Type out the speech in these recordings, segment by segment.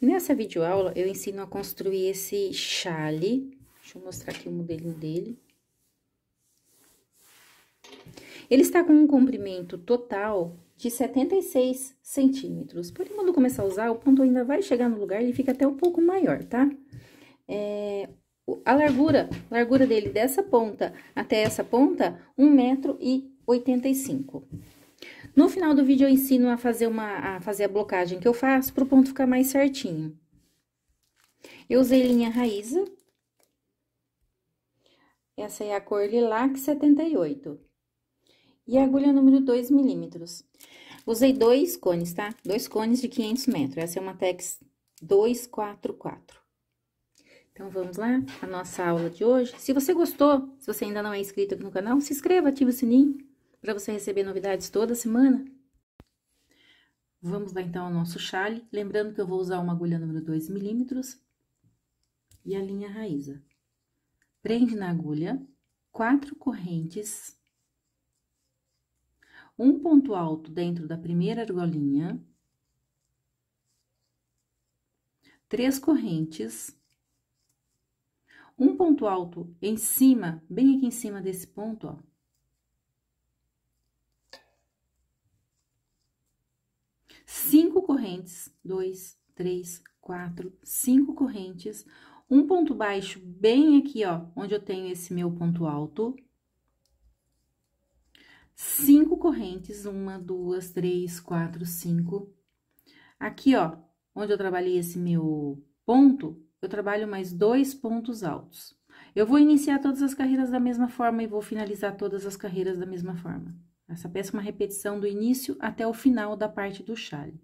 Nessa videoaula, eu ensino a construir esse chale. Deixa eu mostrar aqui o modelinho dele. Ele está com um comprimento total de 76 centímetros. Porém, quando começar a usar, o ponto ainda vai chegar no lugar, ele fica até um pouco maior, tá? É, a largura, largura dele dessa ponta até essa ponta, 1,85 metro. E 85. No final do vídeo eu ensino a fazer, uma, a fazer a blocagem que eu faço para o ponto ficar mais certinho. Eu usei linha Raíza. Essa é a cor Lilac 78. E a agulha número 2 milímetros. Usei dois cones, tá? Dois cones de 500 metros. Essa é uma Tex 244. Então, vamos lá, a nossa aula de hoje. Se você gostou, se você ainda não é inscrito aqui no canal, se inscreva, ative o sininho para você receber novidades toda semana. Vamos hum. lá então ao nosso chale, lembrando que eu vou usar uma agulha número 2 milímetros e a linha raíza. Prende na agulha quatro correntes, um ponto alto dentro da primeira argolinha, três correntes, um ponto alto em cima, bem aqui em cima desse ponto, ó, correntes, dois, três, quatro, cinco correntes, um ponto baixo bem aqui, ó, onde eu tenho esse meu ponto alto. Cinco correntes, uma, duas, três, quatro, cinco. Aqui, ó, onde eu trabalhei esse meu ponto, eu trabalho mais dois pontos altos. Eu vou iniciar todas as carreiras da mesma forma e vou finalizar todas as carreiras da mesma forma. Essa peça é uma repetição do início até o final da parte do chale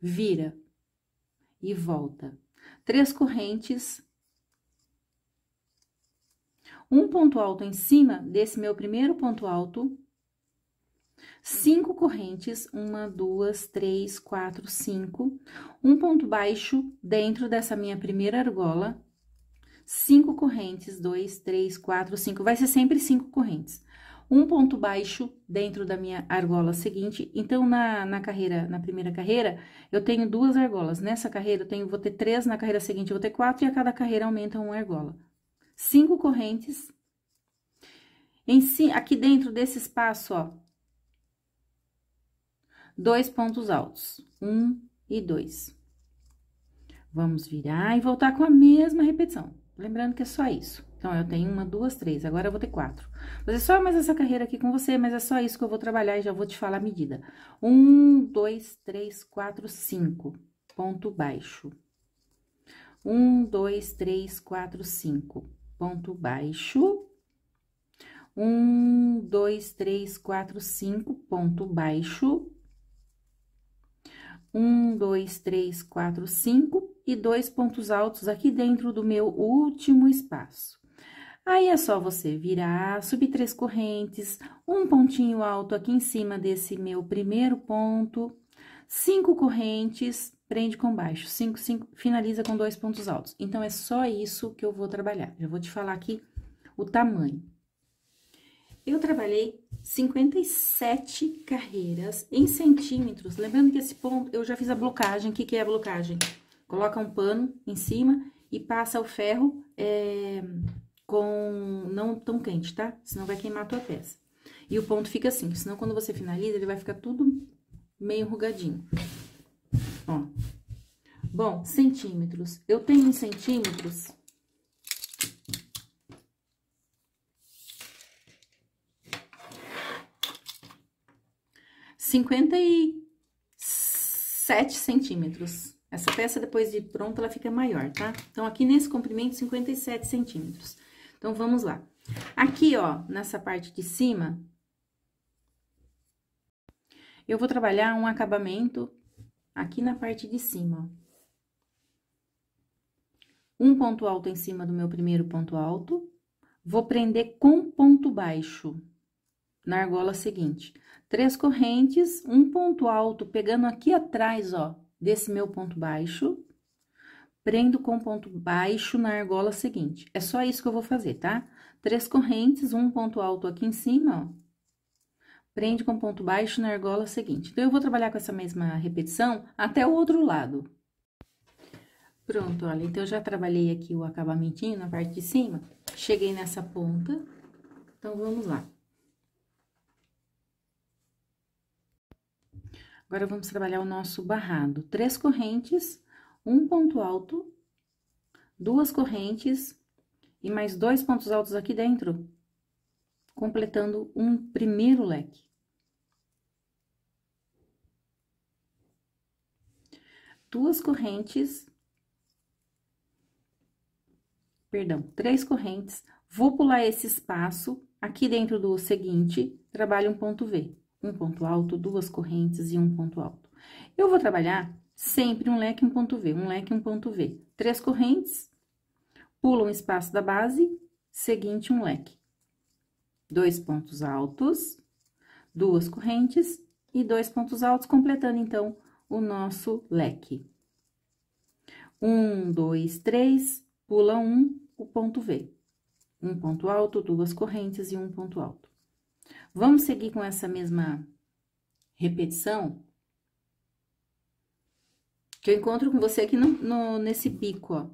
vira e volta. Três correntes. Um ponto alto em cima desse meu primeiro ponto alto. Cinco correntes, uma, duas, três, quatro, cinco. Um ponto baixo dentro dessa minha primeira argola. Cinco correntes, dois, três, quatro, cinco. Vai ser sempre cinco correntes um ponto baixo dentro da minha argola seguinte. Então, na, na carreira, na primeira carreira, eu tenho duas argolas. Nessa carreira, eu tenho, vou ter três, na carreira seguinte, eu vou ter quatro, e a cada carreira aumenta uma argola. Cinco correntes. Em, aqui dentro desse espaço, ó, dois pontos altos. Um e dois. Vamos virar e voltar com a mesma repetição. Lembrando que é só isso. Então, eu tenho uma, duas, três, agora eu vou ter quatro. Vou fazer é só mais essa carreira aqui com você, mas é só isso que eu vou trabalhar e já vou te falar a medida. Um, dois, três, quatro, cinco, ponto baixo. Um, dois, três, quatro, cinco, ponto baixo. Um, dois, três, quatro, cinco, ponto baixo. Um, dois, três, quatro, cinco e dois pontos altos aqui dentro do meu último espaço. Aí, é só você virar, subir três correntes, um pontinho alto aqui em cima desse meu primeiro ponto, cinco correntes, prende com baixo, cinco, cinco, finaliza com dois pontos altos. Então, é só isso que eu vou trabalhar. Eu vou te falar aqui o tamanho. Eu trabalhei 57 carreiras em centímetros. Lembrando que esse ponto, eu já fiz a blocagem. O que, que é a blocagem? Coloca um pano em cima e passa o ferro... É com não tão quente, tá? Senão vai queimar a tua peça. E o ponto fica assim, senão quando você finaliza, ele vai ficar tudo meio rugadinho. Ó. Bom, centímetros. Eu tenho em centímetros... Cinquenta e sete centímetros. Essa peça, depois de pronta, ela fica maior, tá? Então, aqui nesse comprimento, 57 centímetros. Então, vamos lá. Aqui, ó, nessa parte de cima, eu vou trabalhar um acabamento aqui na parte de cima, ó. Um ponto alto em cima do meu primeiro ponto alto, vou prender com ponto baixo na argola seguinte. Três correntes, um ponto alto pegando aqui atrás, ó, desse meu ponto baixo, prendo com ponto baixo na argola seguinte. É só isso que eu vou fazer, tá? Três correntes, um ponto alto aqui em cima, ó. Prende com ponto baixo na argola seguinte. Então, eu vou trabalhar com essa mesma repetição até o outro lado. Pronto, olha, então, eu já trabalhei aqui o acabamentinho na parte de cima. Cheguei nessa ponta. Então, vamos lá. Agora, vamos trabalhar o nosso barrado. Três correntes um ponto alto, duas correntes e mais dois pontos altos aqui dentro, completando um primeiro leque. Duas correntes, perdão, três correntes, vou pular esse espaço aqui dentro do seguinte, trabalho um ponto V, um ponto alto, duas correntes e um ponto alto. Eu vou trabalhar Sempre um leque, um ponto V, um leque, um ponto V. Três correntes, pula um espaço da base, seguinte um leque. Dois pontos altos, duas correntes e dois pontos altos, completando, então, o nosso leque. Um, dois, três, pula um, o ponto V. Um ponto alto, duas correntes e um ponto alto. Vamos seguir com essa mesma repetição que eu encontro com você aqui no, no, nesse bico, ó.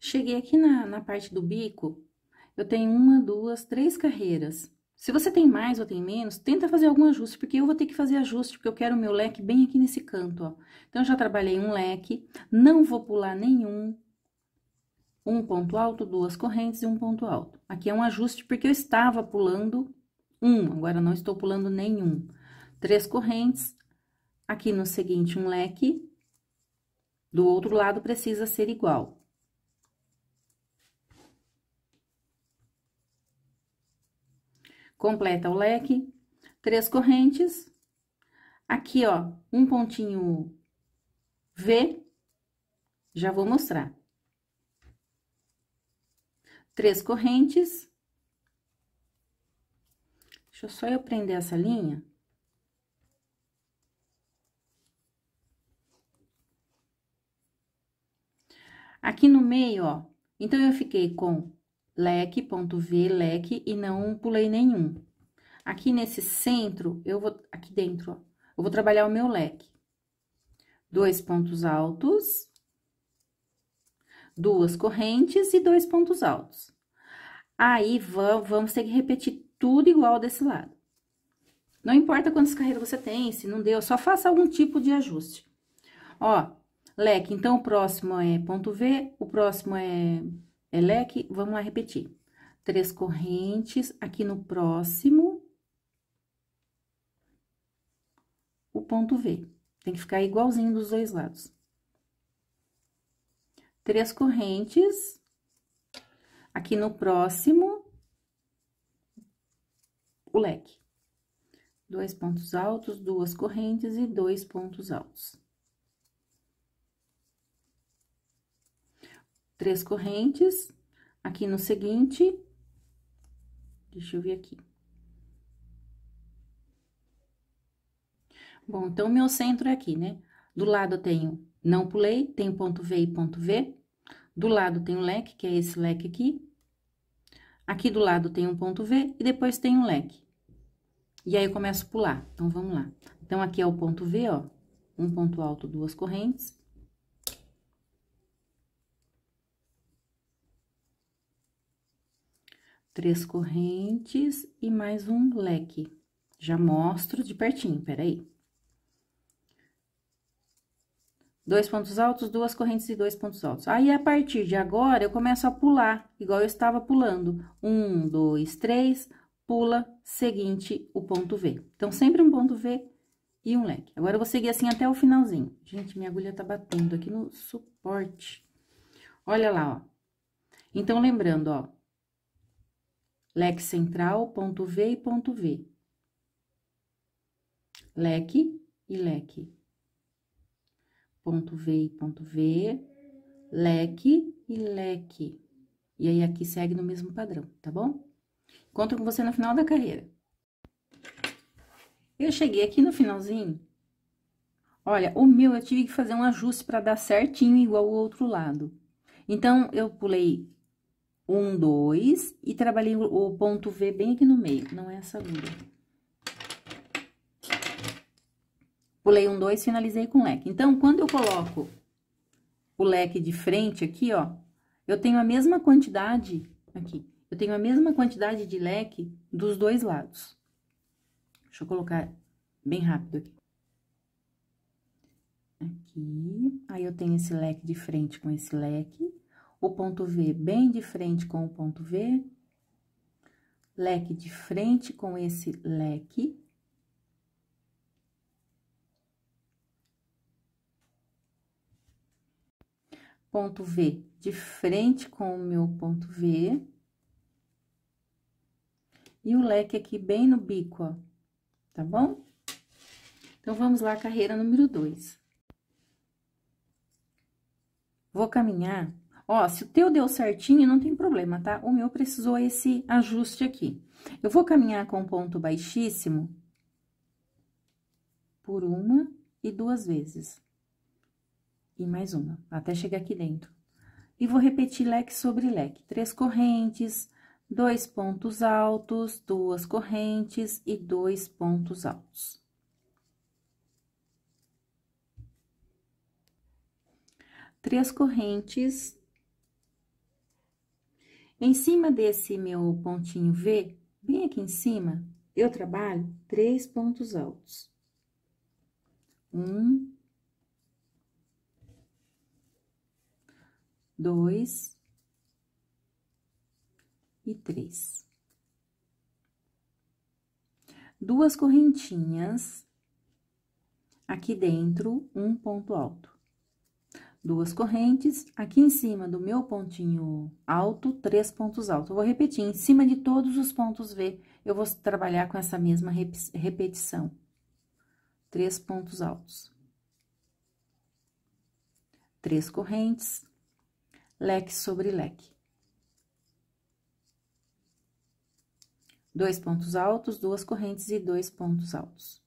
Cheguei aqui na, na parte do bico, eu tenho uma, duas, três carreiras. Se você tem mais ou tem menos, tenta fazer algum ajuste, porque eu vou ter que fazer ajuste, porque eu quero o meu leque bem aqui nesse canto, ó. Então, eu já trabalhei um leque, não vou pular nenhum, um ponto alto, duas correntes e um ponto alto. Aqui é um ajuste, porque eu estava pulando um, agora não estou pulando nenhum três correntes, aqui no seguinte um leque, do outro lado precisa ser igual. Completa o leque, três correntes, aqui, ó, um pontinho V, já vou mostrar. Três correntes. Deixa eu só eu prender essa linha. Aqui no meio, ó, então eu fiquei com leque, ponto V, leque, e não pulei nenhum. Aqui nesse centro, eu vou, aqui dentro, ó, eu vou trabalhar o meu leque. Dois pontos altos, duas correntes e dois pontos altos. Aí, vamos ter que repetir tudo igual desse lado. Não importa quantas carreiras você tem, se não deu, só faça algum tipo de ajuste. Ó, leque. Então, o próximo é ponto V, o próximo é, é leque. Vamos lá repetir. Três correntes aqui no próximo. O ponto V. Tem que ficar igualzinho dos dois lados. Três correntes aqui no próximo, o leque. Dois pontos altos, duas correntes e dois pontos altos. três correntes, aqui no seguinte, deixa eu ver aqui. Bom, então, meu centro é aqui, né? Do lado eu tenho não pulei, tenho ponto V e ponto V. Do lado tem um leque, que é esse leque aqui. Aqui do lado tem um ponto V e depois tem um leque. E aí, eu começo a pular. Então, vamos lá. Então, aqui é o ponto V, ó. Um ponto alto, duas correntes. três correntes e mais um leque. Já mostro de pertinho, peraí. Dois pontos altos, duas correntes e dois pontos altos. Aí, a partir de agora, eu começo a pular, igual eu estava pulando. Um, dois, três, pula, seguinte, o ponto V. Então, sempre um ponto V e um leque. Agora, eu vou seguir assim até o finalzinho. Gente, minha agulha tá batendo aqui no suporte. Olha lá, ó. Então, lembrando, ó, leque central, ponto V e ponto V. Leque e leque. Ponto V e ponto V, leque e leque. E aí, aqui segue no mesmo padrão, tá bom? Encontro com você no final da carreira. Eu cheguei aqui no finalzinho. Olha, o meu eu tive que fazer um ajuste para dar certinho igual o outro lado. Então, eu pulei um, dois, e trabalhei o ponto V bem aqui no meio, não é essa agulha. Pulei um, dois, finalizei com leque. Então, quando eu coloco o leque de frente aqui, ó, eu tenho a mesma quantidade aqui. Eu tenho a mesma quantidade de leque dos dois lados. Deixa eu colocar bem rápido aqui. Aqui, aí eu tenho esse leque de frente com esse leque o ponto V bem de frente com o ponto V, leque de frente com esse leque. Ponto V de frente com o meu ponto V. E o leque aqui bem no bico, ó, tá bom? Então, vamos lá, carreira número 2. Vou caminhar Ó, se o teu deu certinho, não tem problema, tá? O meu precisou esse ajuste aqui. Eu vou caminhar com ponto baixíssimo por uma e duas vezes. E mais uma, até chegar aqui dentro. E vou repetir leque sobre leque. Três correntes, dois pontos altos, duas correntes e dois pontos altos. Três correntes, em cima desse meu pontinho V, bem aqui em cima, eu trabalho três pontos altos. Um. Dois. E três. Duas correntinhas. Aqui dentro, um ponto alto duas correntes, aqui em cima do meu pontinho alto, três pontos altos. Eu vou repetir, em cima de todos os pontos V, eu vou trabalhar com essa mesma repetição. Três pontos altos. Três correntes, leque sobre leque. Dois pontos altos, duas correntes e dois pontos altos.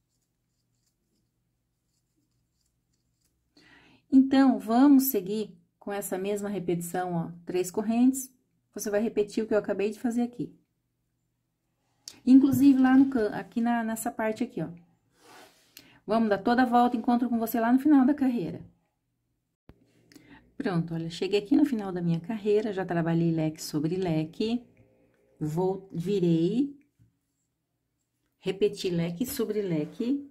Então, vamos seguir com essa mesma repetição, ó, três correntes. Você vai repetir o que eu acabei de fazer aqui. Inclusive, lá no aqui na, nessa parte aqui, ó. Vamos dar toda a volta, encontro com você lá no final da carreira. Pronto, olha, cheguei aqui no final da minha carreira, já trabalhei leque sobre leque, vou, virei, repeti leque sobre leque,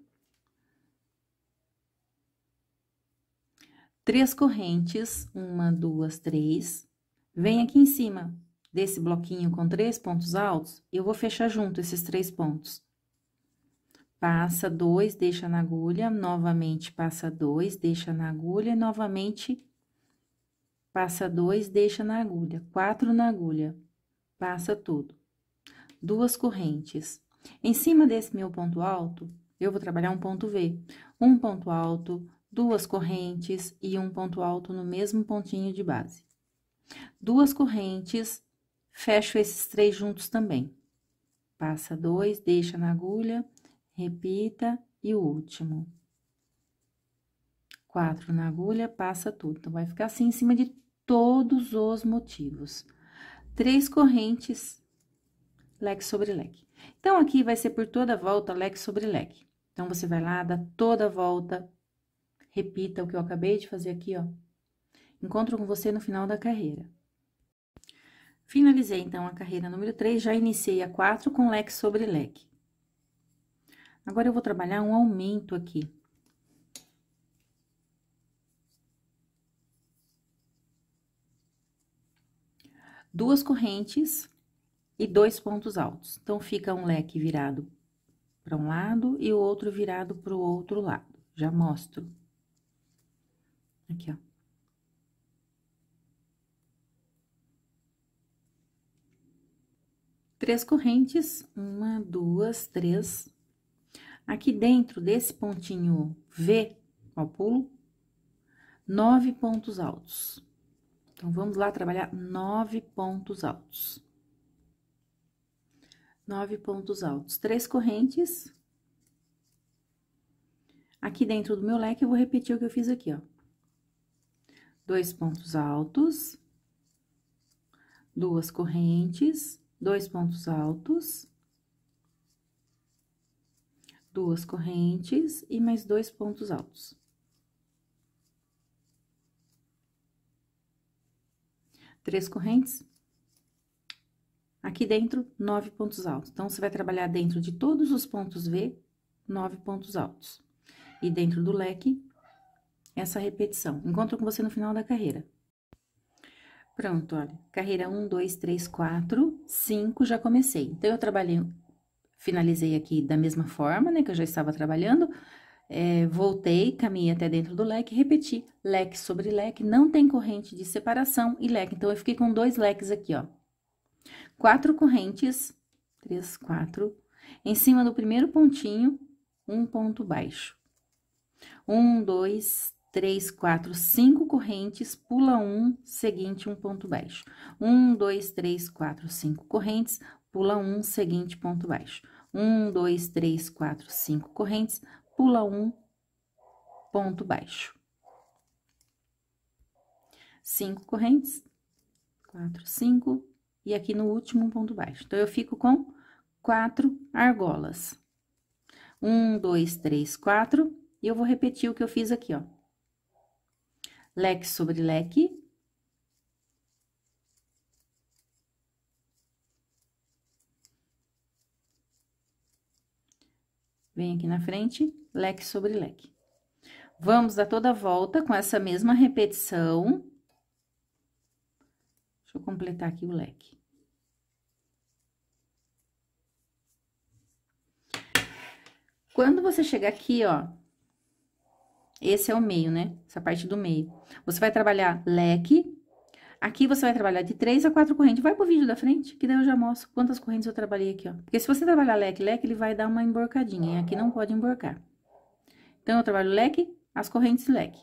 três correntes, uma, duas, três. Vem aqui em cima desse bloquinho com três pontos altos, eu vou fechar junto esses três pontos. Passa dois, deixa na agulha, novamente passa dois, deixa na agulha, novamente passa dois, deixa na agulha, quatro na agulha, passa tudo. Duas correntes. Em cima desse meu ponto alto, eu vou trabalhar um ponto V. Um ponto alto, duas correntes e um ponto alto no mesmo pontinho de base. Duas correntes, fecho esses três juntos também. Passa dois, deixa na agulha, repita e o último. Quatro na agulha, passa tudo. Então, vai ficar assim em cima de todos os motivos. Três correntes, leque sobre leque. Então, aqui vai ser por toda a volta, leque sobre leque. Então, você vai lá, dá toda a volta, Repita o que eu acabei de fazer aqui, ó. Encontro com você no final da carreira. Finalizei, então, a carreira número 3, já iniciei a 4 com leque sobre leque. Agora, eu vou trabalhar um aumento aqui. Duas correntes e dois pontos altos. Então, fica um leque virado para um lado e o outro virado para o outro lado. Já mostro. Aqui, ó. Três correntes, uma, duas, três. Aqui dentro desse pontinho V, ó pulo, nove pontos altos. Então, vamos lá trabalhar nove pontos altos. Nove pontos altos, três correntes. Aqui dentro do meu leque, eu vou repetir o que eu fiz aqui, ó dois pontos altos, duas correntes, dois pontos altos, duas correntes e mais dois pontos altos. Três correntes. Aqui dentro, nove pontos altos. Então, você vai trabalhar dentro de todos os pontos V, nove pontos altos. E dentro do leque, essa repetição. Encontro com você no final da carreira. Pronto, olha, carreira 1, 2, 3, 4, 5, já comecei. Então, eu trabalhei, finalizei aqui da mesma forma, né, que eu já estava trabalhando, é, voltei, caminhei até dentro do leque, repeti, leque sobre leque, não tem corrente de separação e leque. Então, eu fiquei com dois leques aqui, ó. Quatro correntes, três, quatro, em cima do primeiro pontinho, um ponto baixo. Um, dois, três, quatro, cinco correntes, pula um, seguinte um ponto baixo. Um, dois, três, quatro, cinco correntes, pula um, seguinte ponto baixo. Um, dois, três, quatro, cinco correntes, pula um, ponto baixo. Cinco correntes, quatro, cinco, e aqui no último um ponto baixo. Então, eu fico com quatro argolas. Um, dois, três, quatro, e eu vou repetir o que eu fiz aqui, ó leque sobre leque. Vem aqui na frente, leque sobre leque. Vamos dar toda a volta com essa mesma repetição. Deixa eu completar aqui o leque. Quando você chegar aqui, ó, esse é o meio, né? Essa parte do meio. Você vai trabalhar leque. Aqui você vai trabalhar de três a quatro correntes. Vai pro vídeo da frente, que daí eu já mostro quantas correntes eu trabalhei aqui, ó. Porque se você trabalhar leque, leque, ele vai dar uma emborcadinha. E aqui não pode emborcar. Então, eu trabalho leque, as correntes leque.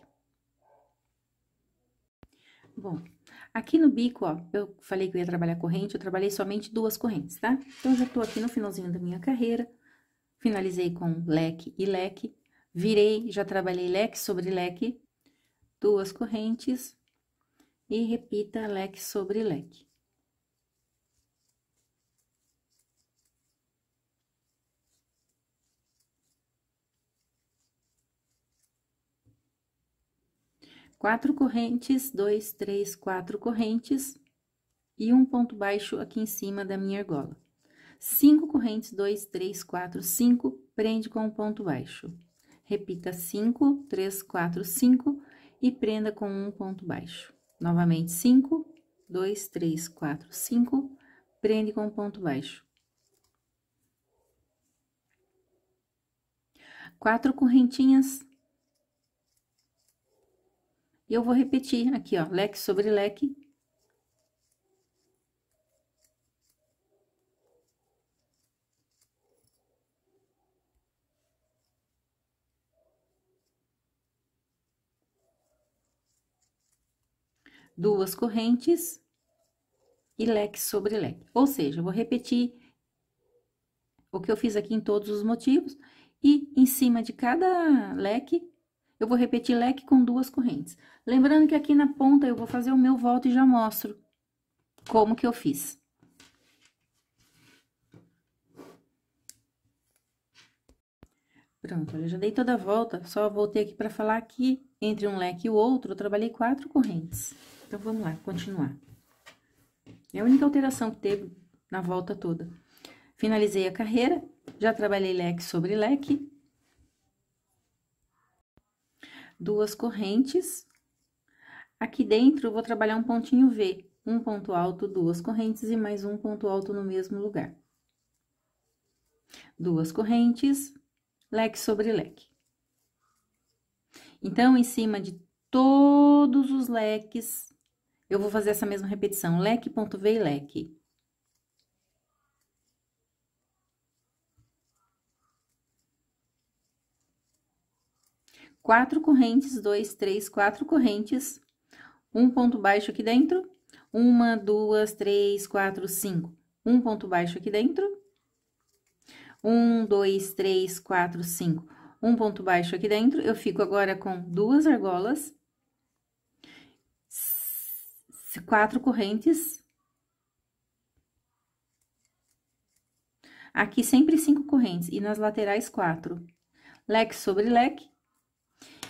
Bom, aqui no bico, ó, eu falei que eu ia trabalhar corrente, eu trabalhei somente duas correntes, tá? Então, já tô aqui no finalzinho da minha carreira. Finalizei com leque e leque virei, já trabalhei leque sobre leque, duas correntes e repita leque sobre leque. Quatro correntes, dois, três, quatro correntes e um ponto baixo aqui em cima da minha argola. Cinco correntes, dois, três, quatro, cinco, prende com um ponto baixo. Repita 5, 3, 4, 5 e prenda com um ponto baixo. Novamente 5, 2, 3, 4, 5, prende com um ponto baixo. Quatro correntinhas. E eu vou repetir aqui, ó, leque sobre leque, duas correntes e leque sobre leque. Ou seja, eu vou repetir o que eu fiz aqui em todos os motivos e em cima de cada leque eu vou repetir leque com duas correntes. Lembrando que aqui na ponta eu vou fazer o meu volta e já mostro como que eu fiz. Pronto, eu já dei toda a volta, só voltei aqui para falar que entre um leque e o outro eu trabalhei quatro correntes. Então, vamos lá, continuar. É a única alteração que teve na volta toda. Finalizei a carreira, já trabalhei leque sobre leque. Duas correntes. Aqui dentro, vou trabalhar um pontinho V. Um ponto alto, duas correntes e mais um ponto alto no mesmo lugar. Duas correntes, leque sobre leque. Então, em cima de todos os leques eu vou fazer essa mesma repetição, leque, ponto, V leque. Quatro correntes, dois, três, quatro correntes, um ponto baixo aqui dentro, uma, duas, três, quatro, cinco, um ponto baixo aqui dentro, um, dois, três, quatro, cinco, um ponto baixo aqui dentro, eu fico agora com duas argolas, quatro correntes. Aqui sempre cinco correntes e nas laterais quatro. Leque sobre leque.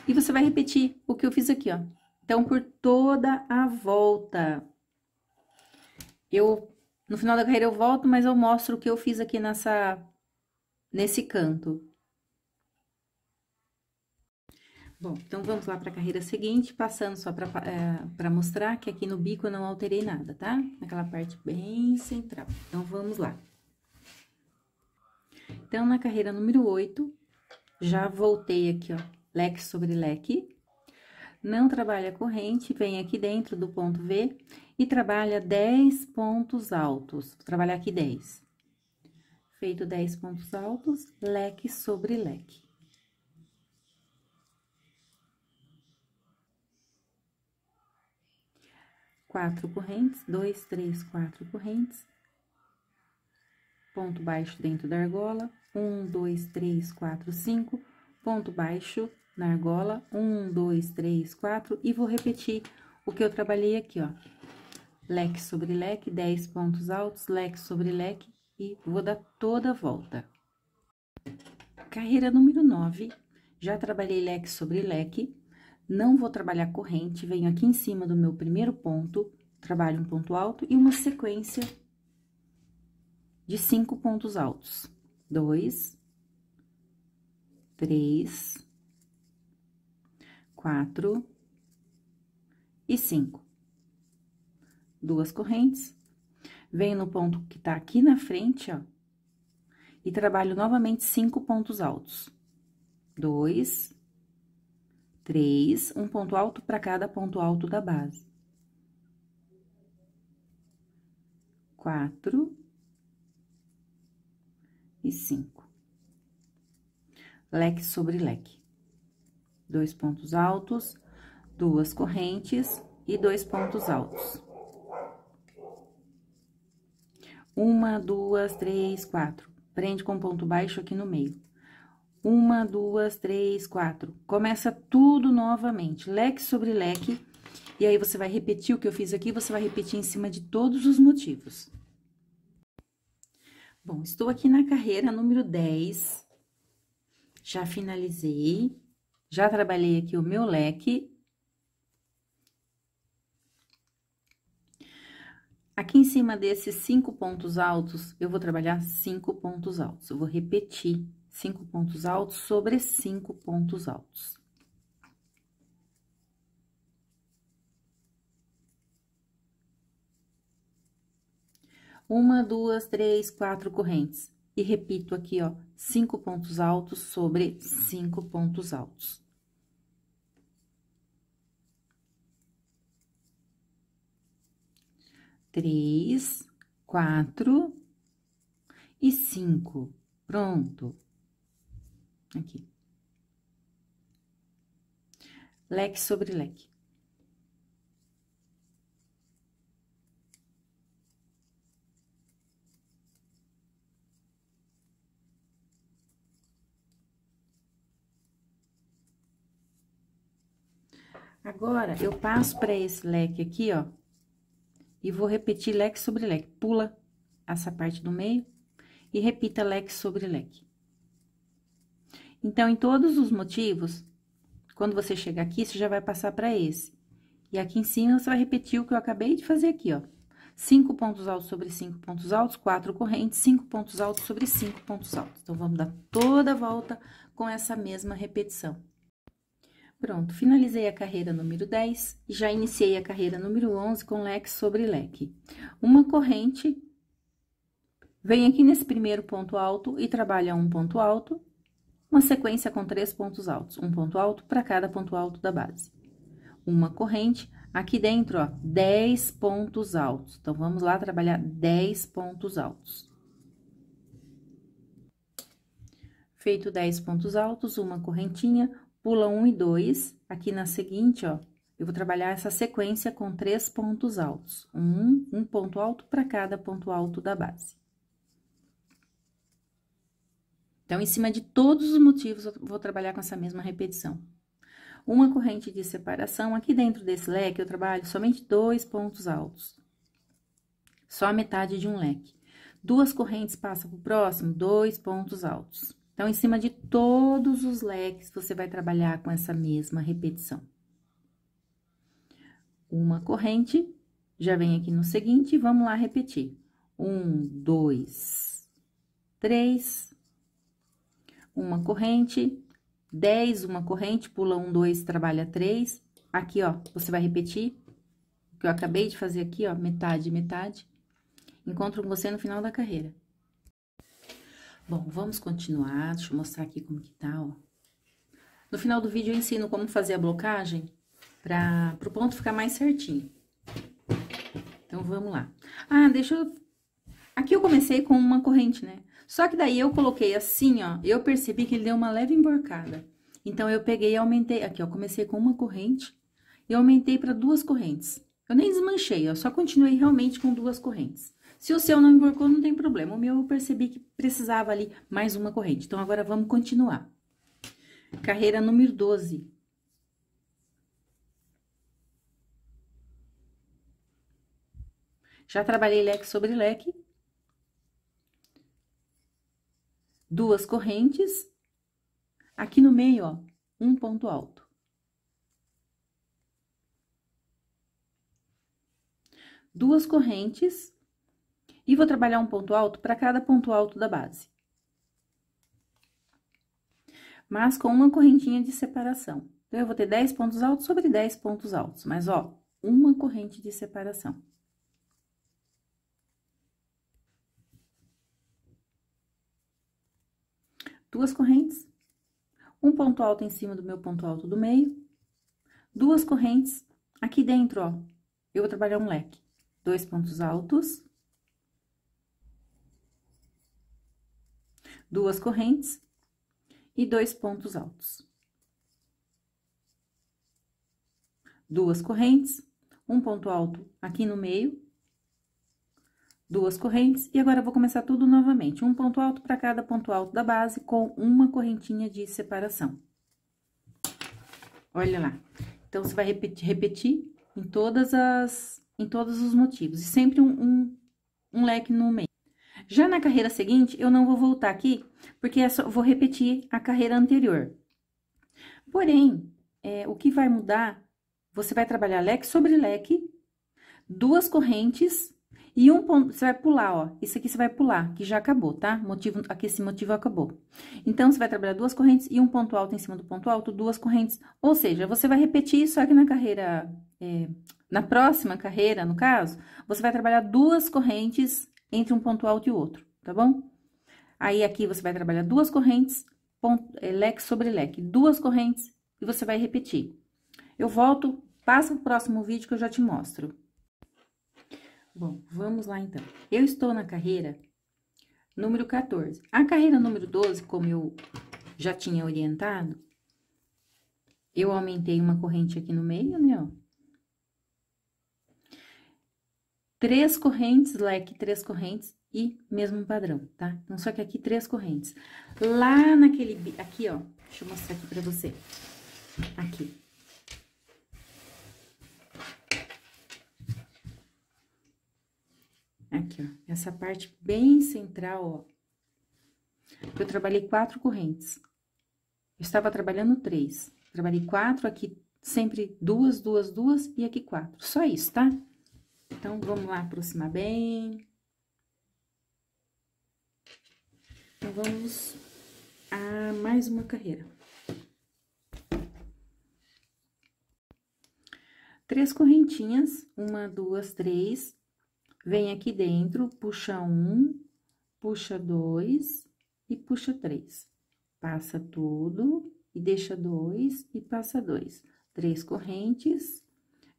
E você vai repetir o que eu fiz aqui, ó. Então, por toda a volta. Eu, no final da carreira eu volto, mas eu mostro o que eu fiz aqui nessa, nesse canto. Bom, então vamos lá para a carreira seguinte, passando só para é, mostrar que aqui no bico eu não alterei nada, tá? Naquela parte bem central. Então, vamos lá. Então, na carreira número 8, já voltei aqui, ó, leque sobre leque. Não trabalha corrente, vem aqui dentro do ponto V e trabalha 10 pontos altos. Vou trabalhar aqui 10. Feito 10 pontos altos, leque sobre leque. quatro correntes, dois, três, quatro correntes, ponto baixo dentro da argola, um, dois, três, quatro, cinco, ponto baixo na argola, um, dois, três, quatro, e vou repetir o que eu trabalhei aqui, ó. Leque sobre leque, dez pontos altos, leque sobre leque, e vou dar toda a volta. Carreira número nove já trabalhei leque sobre leque, não vou trabalhar corrente, venho aqui em cima do meu primeiro ponto, trabalho um ponto alto e uma sequência de cinco pontos altos. Dois, três, quatro e cinco. Duas correntes. Venho no ponto que tá aqui na frente, ó, e trabalho novamente cinco pontos altos. Dois, três, um ponto alto para cada ponto alto da base. Quatro e cinco. Leque sobre leque. Dois pontos altos, duas correntes e dois pontos altos. Uma, duas, três, quatro. Prende com ponto baixo aqui no meio. Uma, duas, três, quatro. Começa tudo novamente, leque sobre leque. E aí, você vai repetir o que eu fiz aqui, você vai repetir em cima de todos os motivos. Bom, estou aqui na carreira número 10. Já finalizei. Já trabalhei aqui o meu leque. Aqui em cima desses cinco pontos altos, eu vou trabalhar cinco pontos altos. Eu vou repetir cinco pontos altos sobre cinco pontos altos. Uma, duas, três, quatro correntes. E repito aqui, ó, cinco pontos altos sobre cinco pontos altos. Três, quatro e cinco. Pronto. Aqui. Leque sobre leque. Agora, eu passo para esse leque aqui, ó, e vou repetir leque sobre leque. Pula essa parte do meio e repita leque sobre leque. Então, em todos os motivos, quando você chegar aqui, você já vai passar para esse. E aqui em cima, você vai repetir o que eu acabei de fazer aqui, ó. Cinco pontos altos sobre cinco pontos altos, quatro correntes, cinco pontos altos sobre cinco pontos altos. Então, vamos dar toda a volta com essa mesma repetição. Pronto, finalizei a carreira número 10 e já iniciei a carreira número 11 com leque sobre leque. Uma corrente, vem aqui nesse primeiro ponto alto e trabalha um ponto alto, uma sequência com três pontos altos, um ponto alto para cada ponto alto da base. Uma corrente, aqui dentro, ó, 10 pontos altos. Então, vamos lá trabalhar 10 pontos altos. Feito 10 pontos altos, uma correntinha, pula um e dois. Aqui na seguinte, ó, eu vou trabalhar essa sequência com três pontos altos. Um, um ponto alto para cada ponto alto da base. Então, em cima de todos os motivos, eu vou trabalhar com essa mesma repetição. Uma corrente de separação, aqui dentro desse leque, eu trabalho somente dois pontos altos. Só a metade de um leque. Duas correntes passam para o próximo, dois pontos altos. Então, em cima de todos os leques, você vai trabalhar com essa mesma repetição. Uma corrente, já vem aqui no seguinte, vamos lá repetir. Um, dois, três, uma corrente, 10, uma corrente, pula um, dois, trabalha três. Aqui, ó, você vai repetir o que eu acabei de fazer aqui, ó, metade, metade. Encontro com você no final da carreira. Bom, vamos continuar, deixa eu mostrar aqui como que tá, ó. No final do vídeo eu ensino como fazer a blocagem para o ponto ficar mais certinho. Então, vamos lá. Ah, deixa eu... Aqui eu comecei com uma corrente, né? Só que daí eu coloquei assim, ó, eu percebi que ele deu uma leve emborcada. Então, eu peguei e aumentei, aqui, ó, comecei com uma corrente e aumentei para duas correntes. Eu nem desmanchei, ó, só continuei realmente com duas correntes. Se o seu não emborcou, não tem problema. O meu eu percebi que precisava ali mais uma corrente. Então, agora vamos continuar. Carreira número 12. Já trabalhei leque sobre leque, duas correntes, aqui no meio, ó, um ponto alto. Duas correntes, e vou trabalhar um ponto alto para cada ponto alto da base. Mas com uma correntinha de separação. Então, eu vou ter 10 pontos altos sobre 10 pontos altos, mas, ó, uma corrente de separação. duas correntes, um ponto alto em cima do meu ponto alto do meio, duas correntes, aqui dentro, ó, eu vou trabalhar um leque, dois pontos altos, duas correntes e dois pontos altos. Duas correntes, um ponto alto aqui no meio, duas correntes, e agora vou começar tudo novamente. Um ponto alto para cada ponto alto da base, com uma correntinha de separação. Olha lá. Então, você vai repetir, repetir em todas as, em todos os motivos, e sempre um, um, um leque no meio. Já na carreira seguinte, eu não vou voltar aqui, porque é só, vou repetir a carreira anterior. Porém, é, o que vai mudar, você vai trabalhar leque sobre leque, duas correntes e um ponto, você vai pular, ó, isso aqui você vai pular, que já acabou, tá? Motivo, aqui esse motivo acabou. Então, você vai trabalhar duas correntes e um ponto alto em cima do ponto alto, duas correntes. Ou seja, você vai repetir isso aqui na carreira, é, na próxima carreira, no caso, você vai trabalhar duas correntes entre um ponto alto e outro, tá bom? Aí, aqui você vai trabalhar duas correntes, ponto, é, leque sobre leque, duas correntes, e você vai repetir. Eu volto, passa pro próximo vídeo que eu já te mostro. Bom, vamos lá então. Eu estou na carreira número 14. A carreira número 12, como eu já tinha orientado, eu aumentei uma corrente aqui no meio, né, ó. Três correntes, leque, três correntes e mesmo padrão, tá? Então, só que aqui três correntes. Lá naquele, aqui, ó, deixa eu mostrar aqui pra você. Aqui. Né? Aqui, ó, essa parte bem central, ó. Eu trabalhei quatro correntes. Eu estava trabalhando três. Trabalhei quatro, aqui sempre duas, duas, duas e aqui quatro. Só isso, tá? Então, vamos lá aproximar bem. Então, vamos a mais uma carreira. Três correntinhas, uma, duas, três, Vem aqui dentro, puxa um, puxa dois e puxa três. Passa tudo e deixa dois e passa dois. Três correntes,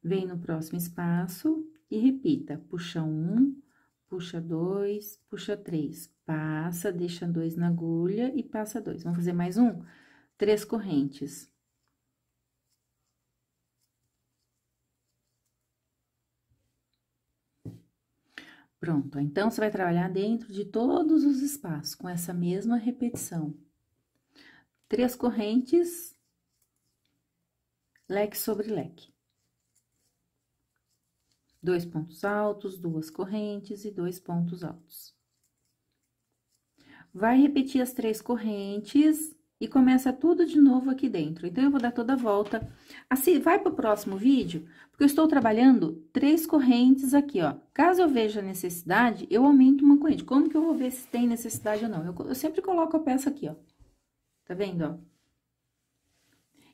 vem no próximo espaço e repita. Puxa um, puxa dois, puxa três. Passa, deixa dois na agulha e passa dois. Vamos fazer mais um? Três correntes Pronto, então você vai trabalhar dentro de todos os espaços com essa mesma repetição. Três correntes, leque sobre leque. Dois pontos altos, duas correntes e dois pontos altos. Vai repetir as três correntes e começa tudo de novo aqui dentro. Então, eu vou dar toda a volta. Assim, vai para o próximo vídeo, porque eu estou trabalhando três correntes aqui, ó. Caso eu veja necessidade, eu aumento uma corrente. Como que eu vou ver se tem necessidade ou não? Eu, eu sempre coloco a peça aqui, ó. Tá vendo, ó?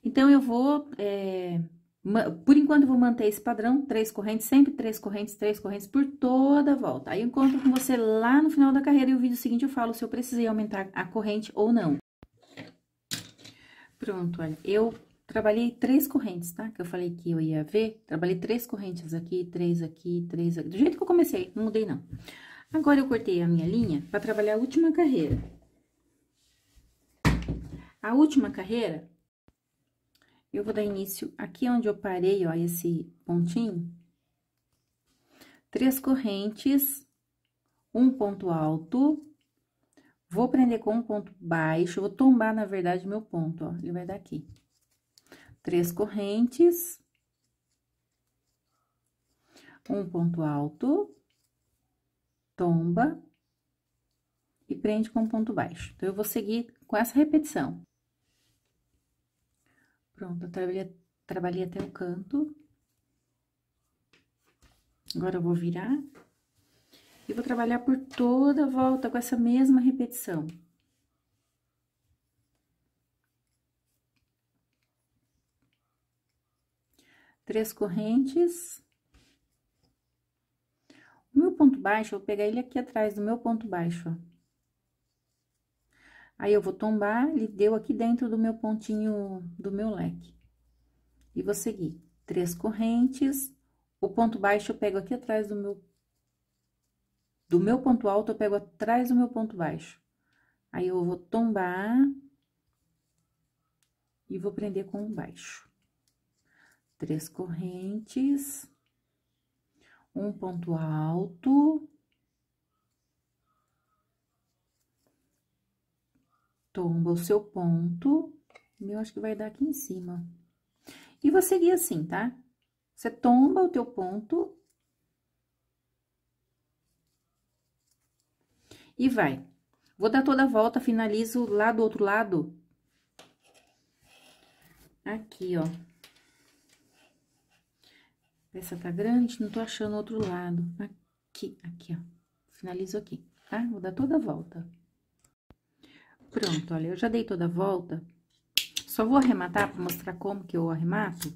Então, eu vou... É, por enquanto, eu vou manter esse padrão, três correntes, sempre três correntes, três correntes, por toda a volta. Aí, eu encontro com você lá no final da carreira e o vídeo seguinte eu falo se eu precisei aumentar a corrente ou não. Pronto, olha, eu trabalhei três correntes, tá? Que eu falei que eu ia ver, trabalhei três correntes aqui, três aqui, três aqui, do jeito que eu comecei, não mudei não. Agora, eu cortei a minha linha para trabalhar a última carreira. A última carreira, eu vou dar início aqui onde eu parei, ó, esse pontinho. Três correntes, um ponto alto, Vou prender com um ponto baixo, vou tombar, na verdade, meu ponto, ó. Ele vai daqui. Três correntes. Um ponto alto. Tomba. E prende com um ponto baixo. Então, eu vou seguir com essa repetição. Pronto, eu trabalhei, trabalhei até o canto. Agora, eu vou virar. E vou trabalhar por toda a volta com essa mesma repetição. Três correntes. O meu ponto baixo, eu vou pegar ele aqui atrás do meu ponto baixo, ó. Aí, eu vou tombar, ele deu aqui dentro do meu pontinho, do meu leque. E vou seguir três correntes, o ponto baixo eu pego aqui atrás do meu do meu ponto alto, eu pego atrás do meu ponto baixo. Aí, eu vou tombar e vou prender com baixo. Três correntes, um ponto alto, tomba o seu ponto, eu acho que vai dar aqui em cima. E vou seguir assim, tá? Você tomba o teu ponto, e vai. Vou dar toda a volta, finalizo lá do outro lado. Aqui, ó. Essa tá grande, não tô achando outro lado. Aqui, aqui, ó. Finalizo aqui, tá? Vou dar toda a volta. Pronto, olha, eu já dei toda a volta. Só vou arrematar para mostrar como que eu arremato.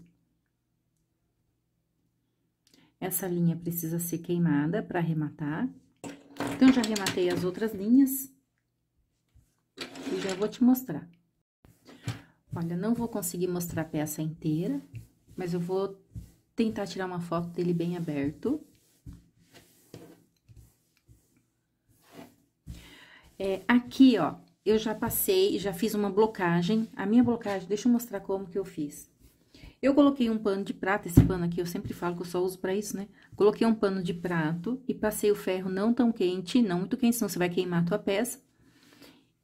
Essa linha precisa ser queimada para arrematar. Então, já rematei as outras linhas. E já vou te mostrar. Olha, não vou conseguir mostrar a peça inteira, mas eu vou tentar tirar uma foto dele bem aberto. É, aqui, ó, eu já passei, já fiz uma blocagem. A minha blocagem, deixa eu mostrar como que eu fiz. Eu coloquei um pano de prato, esse pano aqui eu sempre falo que eu só uso pra isso, né? Coloquei um pano de prato e passei o ferro não tão quente, não muito quente, senão você vai queimar a tua peça.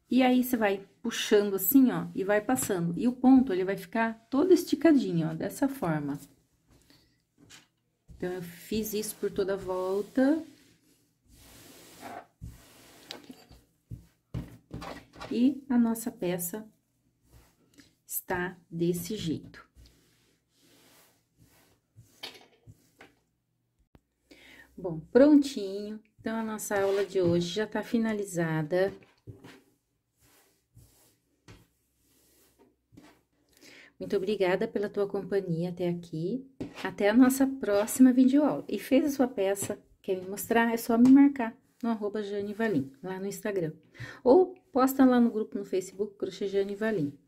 E aí, você vai puxando assim, ó, e vai passando. E o ponto, ele vai ficar todo esticadinho, ó, dessa forma. Então, eu fiz isso por toda a volta. E a nossa peça está desse jeito. Bom, prontinho. Então, a nossa aula de hoje já tá finalizada. Muito obrigada pela tua companhia até aqui. Até a nossa próxima videoaula. E fez a sua peça, quer me mostrar? É só me marcar no arroba Jane Valim, lá no Instagram. Ou posta lá no grupo no Facebook Crochê Jane Valim.